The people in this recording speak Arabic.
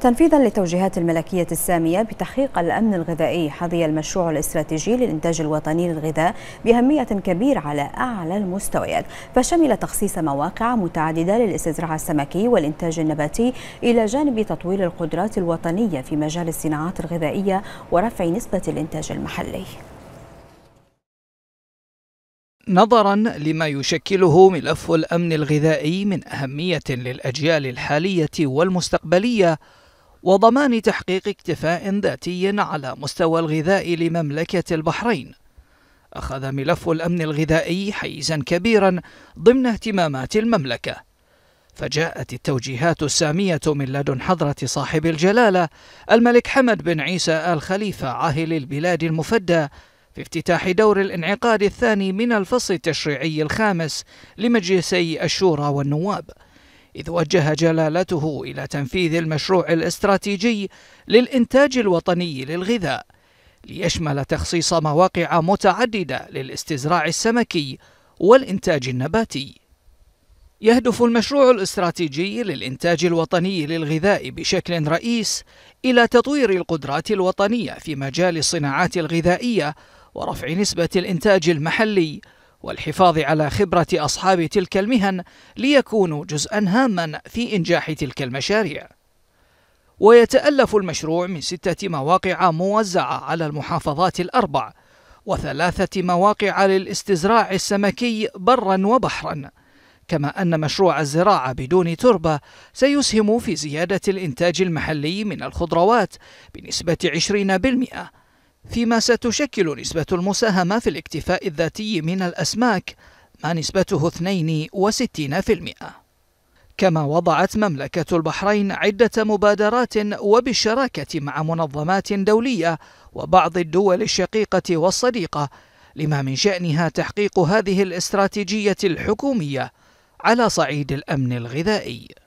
تنفيذا لتوجيهات الملكية السامية بتحقيق الأمن الغذائي حظي المشروع الاستراتيجي للإنتاج الوطني للغذاء بأهمية كبيرة على أعلى المستويات فشمل تخصيص مواقع متعددة للاستزراع السمكي والإنتاج النباتي إلى جانب تطوير القدرات الوطنية في مجال الصناعات الغذائية ورفع نسبة الإنتاج المحلي نظرا لما يشكله ملف الامن الغذائي من اهميه للاجيال الحاليه والمستقبليه وضمان تحقيق اكتفاء ذاتي على مستوى الغذاء لمملكة البحرين أخذ ملف الأمن الغذائي حيزا كبيرا ضمن اهتمامات المملكة فجاءت التوجيهات السامية من لدن حضرة صاحب الجلالة الملك حمد بن عيسى آل خليفة عاهل البلاد المفدى في افتتاح دور الانعقاد الثاني من الفصل التشريعي الخامس لمجلسي الشورى والنواب إذ وجه جلالته إلى تنفيذ المشروع الاستراتيجي للإنتاج الوطني للغذاء ليشمل تخصيص مواقع متعددة للاستزراع السمكي والإنتاج النباتي. يهدف المشروع الاستراتيجي للإنتاج الوطني للغذاء بشكل رئيس إلى تطوير القدرات الوطنية في مجال الصناعات الغذائية ورفع نسبة الإنتاج المحلي والحفاظ على خبرة أصحاب تلك المهن ليكونوا جزءا هاما في إنجاح تلك المشاريع. ويتألف المشروع من ستة مواقع موزعة على المحافظات الأربع، وثلاثة مواقع للاستزراع السمكي برا وبحرا، كما أن مشروع الزراعة بدون تربة سيسهم في زيادة الإنتاج المحلي من الخضروات بنسبة 20%، فيما ستشكل نسبة المساهمة في الاكتفاء الذاتي من الأسماك ما نسبته 62% كما وضعت مملكة البحرين عدة مبادرات وبالشراكة مع منظمات دولية وبعض الدول الشقيقة والصديقة لما من شأنها تحقيق هذه الاستراتيجية الحكومية على صعيد الأمن الغذائي